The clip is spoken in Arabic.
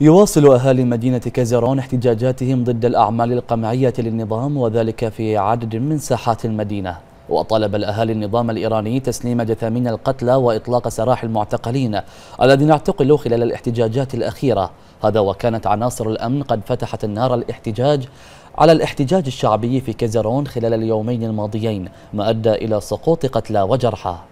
يواصل أهالي مدينة كازيران احتجاجاتهم ضد الأعمال القمعية للنظام وذلك في عدد من ساحات المدينة وطلب الأهالي النظام الإيراني تسليم جثامين القتلى وإطلاق سراح المعتقلين الذين اعتقلوا خلال الاحتجاجات الأخيرة هذا وكانت عناصر الأمن قد فتحت النار الاحتجاج على الاحتجاج الشعبي في كازيرون خلال اليومين الماضيين ما أدى إلى سقوط قتلى وجرحى